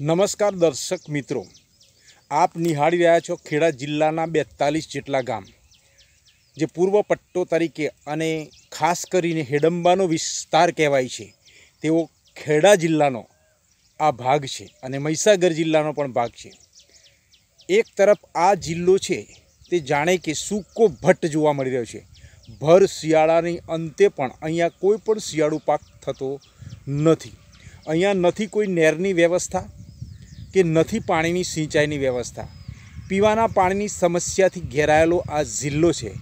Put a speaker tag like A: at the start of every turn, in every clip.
A: નમસ્કાર દર્શક મિત્રો આપ નિહાળી રહ્યા છો ખેડા જિલ્લાના બેતાલીસ જેટલા ગામ જે પૂર્વ પટ્ટો તરીકે અને ખાસ કરીને હેડંબાનો વિસ્તાર કહેવાય છે તેઓ ખેડા જિલ્લાનો આ ભાગ છે અને મહીસાગર જિલ્લાનો પણ ભાગ છે એક તરફ આ જિલ્લો છે તે જાણે કે સૂકો ભટ્ટ જોવા મળી રહ્યો છે ભર શિયાળાની અંતે પણ અહીંયા કોઈ પણ શિયાળુ પાક થતો નથી અહીંયા નથી કોઈ નેરની વ્યવસ્થા કે નથી પાણીની સિંચાઈની વ્યવસ્થા પીવાના પાણીની સમસ્યાથી ઘેરાયેલો આ જિલ્લો છે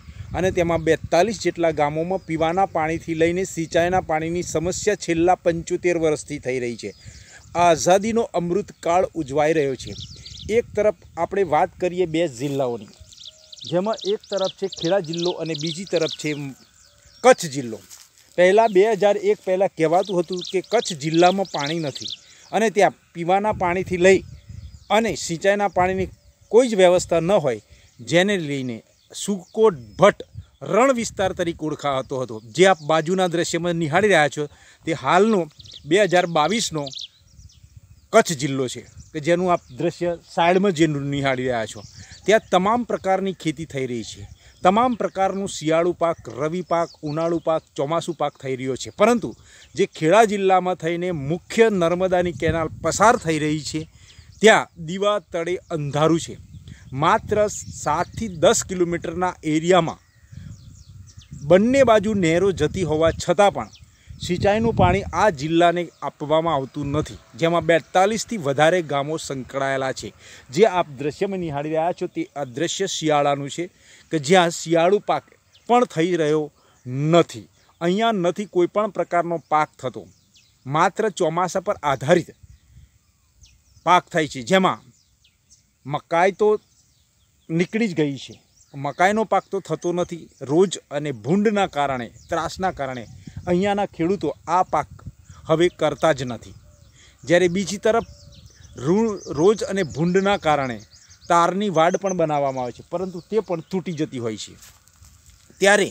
A: અને તેમાં બેતાલીસ જેટલા ગામોમાં પીવાના પાણીથી લઈને સિંચાઈના પાણીની સમસ્યા છેલ્લા પંચોતેર વર્ષથી થઈ રહી છે આ આઝાદીનો અમૃતકાળ ઉજવાઈ રહ્યો છે એક તરફ આપણે વાત કરીએ બે જિલ્લાઓની જેમાં એક તરફ છે ખેડા જિલ્લો અને બીજી તરફ છે કચ્છ જિલ્લો પહેલાં બે હજાર એક પહેલાં કહેવાતું હતું કે કચ્છ જિલ્લામાં પાણી નથી અને ત્યાં પીવાના પાણીથી લઈ અને સિંચાઈના પાણીની કોઈ જ વ્યવસ્થા ન હોય જેને લઈને સુકોટ ભટ્ટ રણ વિસ્તાર તરીકે ઓળખાતો હતો જે આપ બાજુના દ્રશ્યમાં નિહાળી રહ્યા છો તે હાલનો બે હજાર બાવીસનો કચ્છ જિલ્લો છે કે જેનું આપ દ્રશ્ય સાઈડમાં જેનું નિહાળી રહ્યા છો ત્યાં તમામ પ્રકારની ખેતી થઈ રહી છે તમામ પ્રકારનું શિયાળુ પાક રવિ પાક ઉનાળુ પાક ચોમાસું પાક થઈ રહ્યો છે પરંતુ જે ખેડા જિલ્લામાં થઈને મુખ્ય નર્મદાની કેનાલ પસાર થઈ રહી છે ત્યાં દીવા તળે અંધારું છે માત્ર સાતથી દસ કિલોમીટરના એરિયામાં બંને બાજુ નહેરો જતી હોવા છતાં પણ સિંચાઈનું પાણી આ જિલ્લાને આપવામાં આવતું નથી જેમાં બેતાલીસથી વધારે ગામો સંકળાયેલા છે જે આપ દ્રશ્યમાં નિહાળી રહ્યા છો તે અદ્રશ્ય શિયાળાનું છે કે જ્યાં શિયાળુ પાક પણ થઈ રહ્યો નથી અહીંયા નથી કોઈપણ પ્રકારનો પાક થતો માત્ર ચોમાસા પર આધારિત પાક થાય છે જેમાં મકાઈ તો નીકળી જ ગઈ છે મકાઈનો પાક તો થતો નથી રોજ અને ભૂંડના કારણે ત્રાસના કારણે અહીંયાના ખેડૂતો આ પાક હવે કરતા જ નથી જ્યારે બીજી તરફ રોજ અને ભૂંડના કારણે તારની વાડ પણ બનાવવામાં આવે છે પરંતુ તે પણ તૂટી જતી હોય છે ત્યારે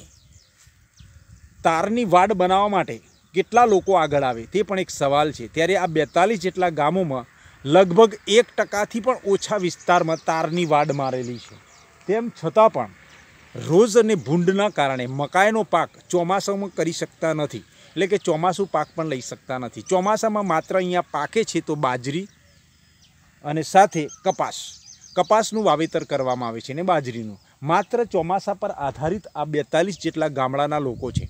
A: તારની વાડ બનાવવા માટે કેટલા લોકો આગળ આવે તે પણ એક સવાલ છે ત્યારે આ બેતાલીસ જેટલા ગામોમાં લગભગ એક ટકાથી પણ ઓછા વિસ્તારમાં તારની વાડ મારેલી છે તેમ છતાં પણ રોજ અને ભૂંડના કારણે મકાઈનો પાક ચોમાસામાં કરી શકતા નથી એટલે કે ચોમાસું પાક પણ લઈ શકતા નથી ચોમાસામાં માત્ર અહીંયા પાકે છે તો બાજરી અને સાથે કપાસ કપાસનું વાવેતર કરવામાં આવે છે ને બાજરીનું માત્ર ચોમાસા પર આધારિત આ બેતાલીસ જેટલા ગામડાના લોકો છે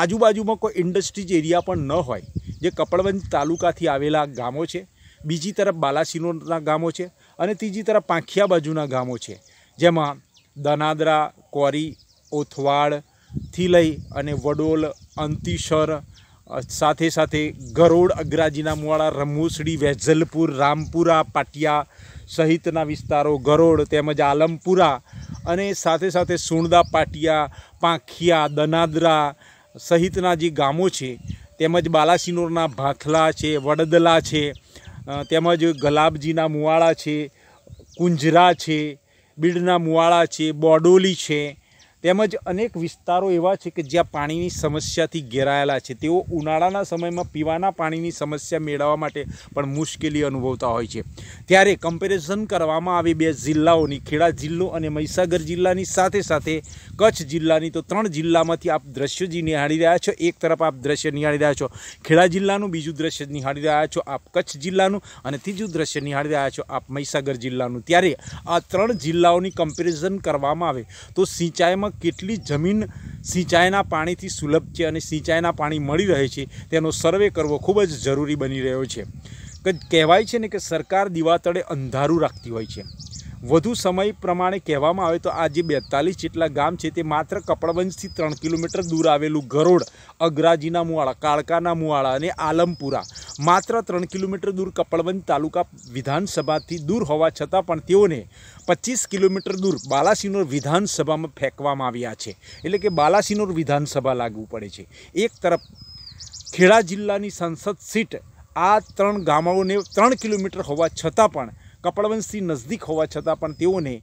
A: આજુબાજુમાં કોઈ ઇન્ડસ્ટ્રીજ એરિયા પણ ન હોય જે કપડવંજ તાલુકાથી આવેલા ગામો છે બીજી તરફ બાલાસિનોના ગામો છે અને ત્રીજી તરફ પાંખિયા બાજુના ગામો છે જેમાં દનાદરા કોરી ઓથવાડથી લઈ અને વડોલ અંતિશર સાથે સાથે ગરોડ અગ્રાજીના મુવાડા રમૂસડી વેજલપુર રામપુરા પાટિયા સહિતના વિસ્તારો ગરોડ તેમજ આલમપુરા અને સાથે સાથે સુણદા પાટિયા પાંખિયા દનાદરા સહિતના જે ગામો છે તેમજ બાલાસિનોરના ભાખલા છે વડદલા છે તેમજ ગલાબજીના મુવાળા છે કુંજરા છે બીડના મુવાળા છે બોડોલી છે તેમજ અનેક વિસ્તારો એવા છે કે જ્યાં પાણીની સમસ્યાથી ઘેરાયેલા છે તેઓ ઉનાળાના સમયમાં પીવાના પાણીની સમસ્યા મેળવવા માટે પણ મુશ્કેલી અનુભવતા હોય છે ત્યારે કમ્પેરિઝન કરવામાં આવી બે જિલ્લાઓની ખેડા જિલ્લો અને મહીસાગર જિલ્લાની સાથે સાથે કચ્છ જિલ્લાની તો ત્રણ જિલ્લામાંથી આપ દ્રશ્ય જે નિહાળી રહ્યા છો એક તરફ આપ દ્રશ્ય નિહાળી રહ્યા છો ખેડા જિલ્લાનું બીજું દ્રશ્ય નિહાળી રહ્યા છો આપ કચ્છ જિલ્લાનું અને ત્રીજું દ્રશ્ય નિહાળી રહ્યા છો આપ મહીસાગર જિલ્લાનું ત્યારે આ ત્રણ જિલ્લાઓની કમ્પેરિઝન કરવામાં આવે તો સિંચાઈમાં કેટલી જમીન સિંચાઈના પાણીથી સુલભ છે અને સિંચાઈના પાણી મળી રહે છે તેનો સર્વે કરવો ખૂબ જ જરૂરી બની રહ્યો છે કહેવાય છે ને કે સરકાર દીવાતળે અંધારું રાખતી હોય છે વધુ સમય પ્રમાણે કહેવામાં આવે તો આ જે બેતાલીસ જેટલા ગામ છે તે માત્ર કપડવંજથી ત્રણ કિલોમીટર દૂર આવેલું ગરોડ અગ્રાજીના મુવાડા કાળકાના મુવાડા અને આલમપુરા માત્ર ત્રણ કિલોમીટર દૂર કપડવંજ તાલુકા વિધાનસભાથી દૂર હોવા છતાં પણ તેઓને પચીસ કિલોમીટર દૂર બાલાસિનોર વિધાનસભામાં ફેંકવામાં આવ્યા છે એટલે કે બાલાસિનોર વિધાનસભા લાગવું પડે છે એક તરફ ખેડા જિલ્લાની સંસદ સીટ આ ત્રણ ગામડાઓને ત્રણ કિલોમીટર હોવા છતાં પણ કપડવંશથી નજદીક હોવા છતાં પણ તેઓને